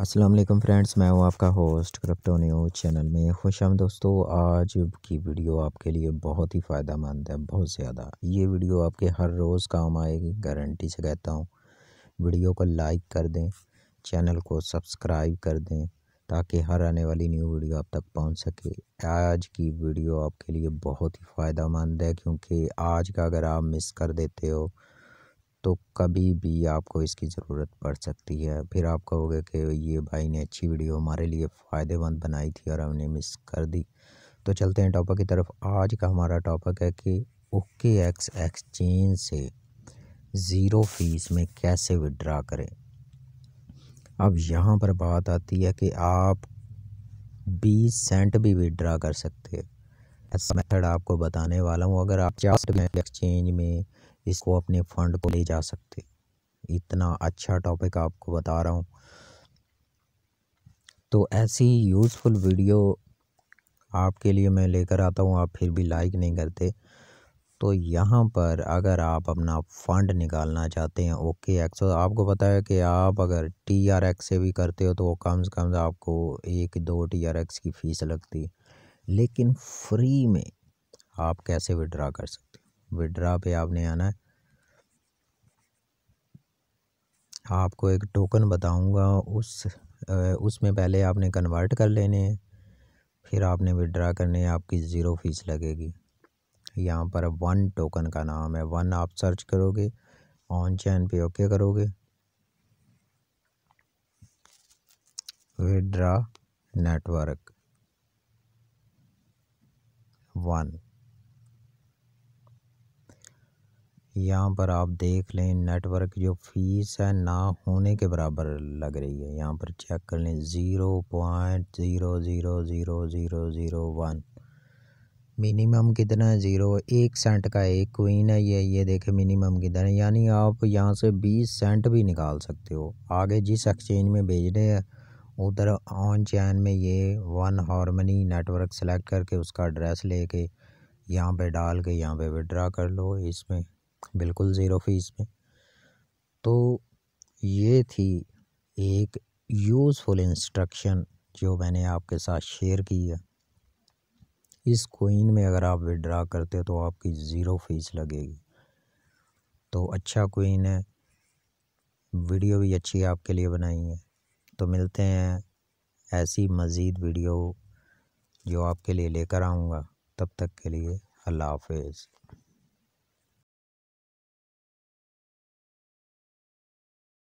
Aslam friends मैं हूँ आपका होस्ट क्रिप्टो न्यूज़ चैनल में खुश हम दोस्तों आज की वीडियो आपके लिए बहुत ही फ़ायदा मंद है बहुत ज़्यादा ये वीडियो आपके हर रोज़ काम आएगी गारंटी से कहता हूँ वीडियो को लाइक कर दें चैनल को सब्सक्राइब कर दें ताकि हर आने वाली न्यू वीडियो आप तक पहुँच सके आज की वीडियो आपके लिए बहुत ही फ़ायदा मंद है क्योंकि आज का अगर आप मिस कर देते हो तो कभी भी आपको इसकी ज़रूरत पड़ सकती है फिर आप कहोगे कि ये भाई ने अच्छी वीडियो हमारे लिए फ़ायदेमंद बनाई थी और हमने मिस कर दी तो चलते हैं टॉपिक की तरफ आज का हमारा टॉपिक है कि ओके एक्स एक्सचेंज से ज़ीरो फीस में कैसे विड्रा करें अब यहाँ पर बात आती है कि आप बीस सेंट भी विड्रा कर सकते हैं ऐसा मेथड आपको बताने वाला हूँ अगर आप चार्ट एक्सचेंज में इसको अपने फंड को ले जा सकते इतना अच्छा टॉपिक आपको बता रहा हूँ तो ऐसी यूज़फुल वीडियो आपके लिए मैं लेकर आता हूँ आप फिर भी लाइक नहीं करते तो यहाँ पर अगर आप अपना फंड निकालना चाहते हैं ओके एक्स तो आपको पता है कि आप अगर टी आर एक्स से भी करते हो तो वो कम से कम आपको एक दो टी आर एक्स की फ़ीस लगती है लेकिन फ्री में आप कैसे विड्रा कर सकते विड्रा पे आपने आना है आपको एक टोकन बताऊंगा उस उसमें पहले आपने कन्वर्ट कर लेने हैं फिर आपने विड्रा करने हैं आपकी ज़ीरो फीस लगेगी यहाँ पर वन टोकन का नाम है वन आप सर्च करोगे ऑन चैन पे ओके करोगे विड्रा नेटवर्क वन यहाँ पर आप देख लें नेटवर्क जो फीस है ना होने के बराबर लग रही है यहाँ पर चेक कर लें zero point zero zero zero zero zero one minimum कितना है ज़ीरो एक सेंट का एक क्वीन है ये ये देखें मिनिमम कितना है यानी आप यहाँ से बीस सेंट भी निकाल सकते हो आगे जिस एक्सचेंज में भेज रहे हैं उधर ऑन चैन में ये वन हारमनी नेटवर्क सेलेक्ट करके उसका एड्रेस लेके यहाँ पे डाल के यहाँ पे विड्रा कर लो इसमें बिल्कुल ज़ीरो फ़ीस में तो ये थी एक यूज़फुल इंस्ट्रक्शन जो मैंने आपके साथ शेयर की है इस कोइन में अगर आप विड्रा करते हो तो आपकी ज़ीरो फीस लगेगी तो अच्छा कोइन है वीडियो भी अच्छी आपके लिए बनाई है तो मिलते हैं ऐसी मज़ीद वीडियो जो आपके लिए लेकर आऊँगा तब तक के लिए अल्लाह हाफ